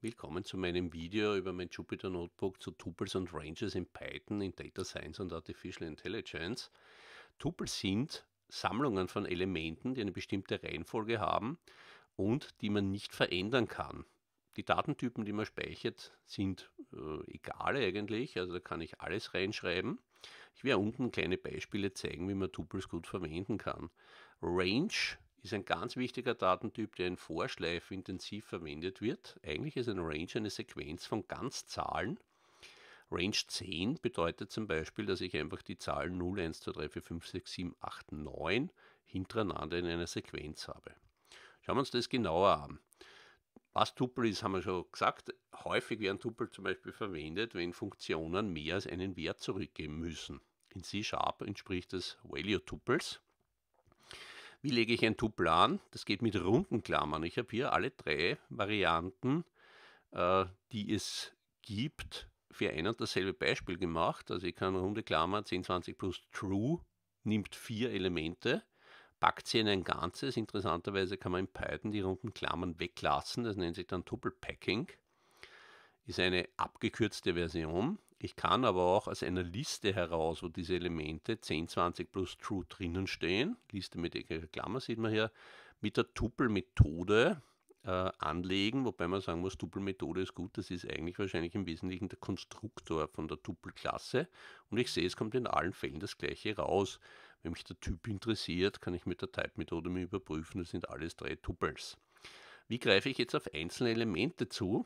Willkommen zu meinem Video über mein Jupyter Notebook zu Tuples und Ranges in Python in Data Science und Artificial Intelligence. Tuples sind Sammlungen von Elementen, die eine bestimmte Reihenfolge haben und die man nicht verändern kann. Die Datentypen, die man speichert, sind äh, egal eigentlich, also da kann ich alles reinschreiben. Ich werde unten kleine Beispiele zeigen, wie man Tuples gut verwenden kann. Range ist ein ganz wichtiger Datentyp, der in Vorschleife intensiv verwendet wird. Eigentlich ist ein Range eine Sequenz von Ganzzahlen. Range 10 bedeutet zum Beispiel, dass ich einfach die Zahlen 0, 1, 2, 3, 4, 5, 6, 7, 8, 9 hintereinander in einer Sequenz habe. Schauen wir uns das genauer an. Was Tupel ist, haben wir schon gesagt. Häufig werden Tupel zum Beispiel verwendet, wenn Funktionen mehr als einen Wert zurückgeben müssen. In C-Sharp entspricht das Value-Tupels. Wie lege ich ein Tupel an? Das geht mit runden Klammern. Ich habe hier alle drei Varianten, äh, die es gibt, für ein und dasselbe Beispiel gemacht. Also ich kann runde Klammer 10, 20 plus True nimmt vier Elemente, packt sie in ein Ganzes. Interessanterweise kann man in Python die runden Klammern weglassen. Das nennt sich dann Tuple Packing. Ist eine abgekürzte Version. Ich kann aber auch aus einer Liste heraus, wo diese Elemente 10, 20 plus True drinnen stehen, Liste mit eckiger Klammer sieht man hier, mit der Tuple-Methode äh, anlegen, wobei man sagen muss, Tuple-Methode ist gut, das ist eigentlich wahrscheinlich im Wesentlichen der Konstruktor von der Tuple-Klasse und ich sehe, es kommt in allen Fällen das gleiche raus. Wenn mich der Typ interessiert, kann ich mit der Type-Methode überprüfen, das sind alles drei Tupels. Wie greife ich jetzt auf einzelne Elemente zu?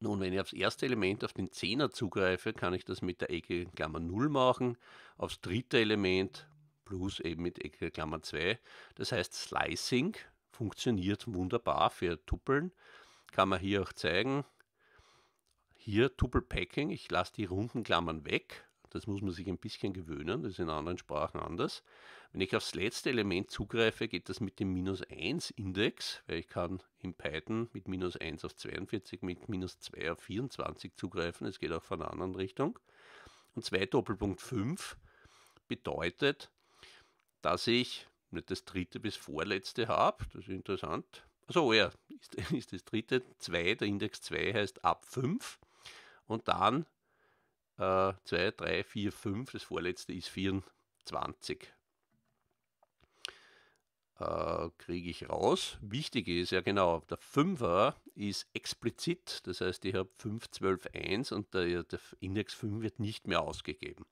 Nun, wenn ich aufs erste Element, auf den Zehner zugreife, kann ich das mit der Ecke Klammer 0 machen, aufs dritte Element plus eben mit Ecke Klammer 2. Das heißt, Slicing funktioniert wunderbar für Tuppeln. Kann man hier auch zeigen. Hier Tuppelpacking, ich lasse die runden Klammern weg das muss man sich ein bisschen gewöhnen, das ist in anderen Sprachen anders. Wenn ich aufs letzte Element zugreife, geht das mit dem minus 1 Index, weil ich kann in Python mit minus 1 auf 42, mit minus 2 auf 24 zugreifen, es geht auch von der anderen Richtung. Und 2 Doppelpunkt 5 bedeutet, dass ich nicht das dritte bis vorletzte habe, das ist interessant. Also oh ja, ist, ist das dritte 2, der Index 2 heißt ab 5 und dann 2, 3, 4, 5, das vorletzte ist 24. Äh, Kriege ich raus. Wichtig ist ja genau, der 5er ist explizit, das heißt, ich habe 5, 12, 1 und der, der Index 5 wird nicht mehr ausgegeben.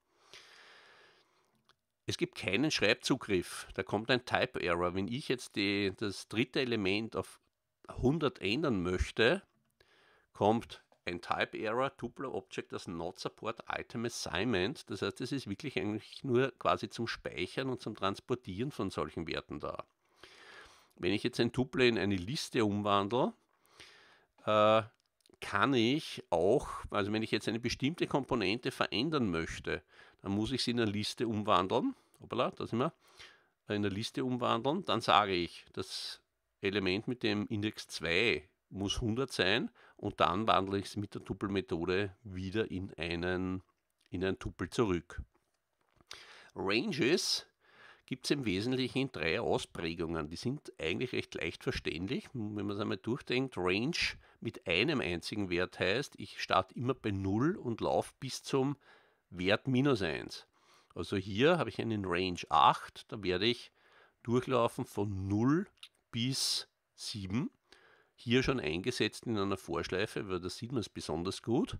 Es gibt keinen Schreibzugriff, da kommt ein Type Error. Wenn ich jetzt die, das dritte Element auf 100 ändern möchte, kommt ein Type Error Tupler Object does not support item assignment. Das heißt, es ist wirklich eigentlich nur quasi zum Speichern und zum Transportieren von solchen Werten da. Wenn ich jetzt ein Tuple in eine Liste umwandle, äh, kann ich auch, also wenn ich jetzt eine bestimmte Komponente verändern möchte, dann muss ich sie in eine Liste umwandeln. Hoppala, da sind wir. In der Liste umwandeln, dann sage ich, das Element mit dem Index 2 muss 100 sein und dann wandle ich es mit der Tupelmethode wieder in einen, in einen Tupel zurück. Ranges gibt es im Wesentlichen in drei Ausprägungen. Die sind eigentlich recht leicht verständlich. Wenn man es einmal durchdenkt, Range mit einem einzigen Wert heißt, ich starte immer bei 0 und laufe bis zum Wert minus 1. Also hier habe ich einen Range 8, da werde ich durchlaufen von 0 bis 7 hier schon eingesetzt in einer Vorschleife, weil da sieht man es besonders gut.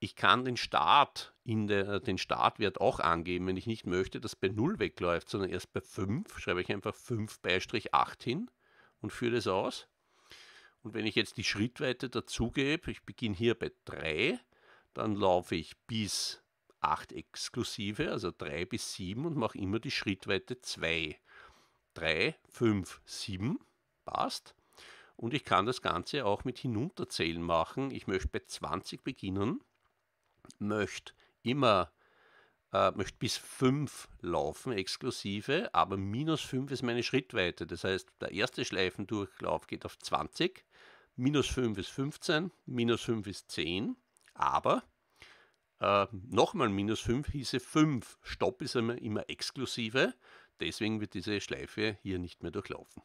Ich kann den Start in der, äh, den Startwert auch angeben, wenn ich nicht möchte, dass bei 0 wegläuft, sondern erst bei 5, schreibe ich einfach 5 Beistrich 8 hin und führe das aus. Und wenn ich jetzt die Schrittweite dazugebe, ich beginne hier bei 3, dann laufe ich bis 8 exklusive, also 3 bis 7 und mache immer die Schrittweite 2. 3, 5, 7 passt. Und ich kann das Ganze auch mit Hinunterzählen machen. Ich möchte bei 20 beginnen, möchte immer äh, möchte bis 5 laufen, exklusive, aber minus 5 ist meine Schrittweite. Das heißt, der erste Schleifendurchlauf geht auf 20, minus 5 ist 15, minus 5 ist 10, aber äh, nochmal minus 5 hieße 5. Stopp ist immer, immer exklusive, deswegen wird diese Schleife hier nicht mehr durchlaufen.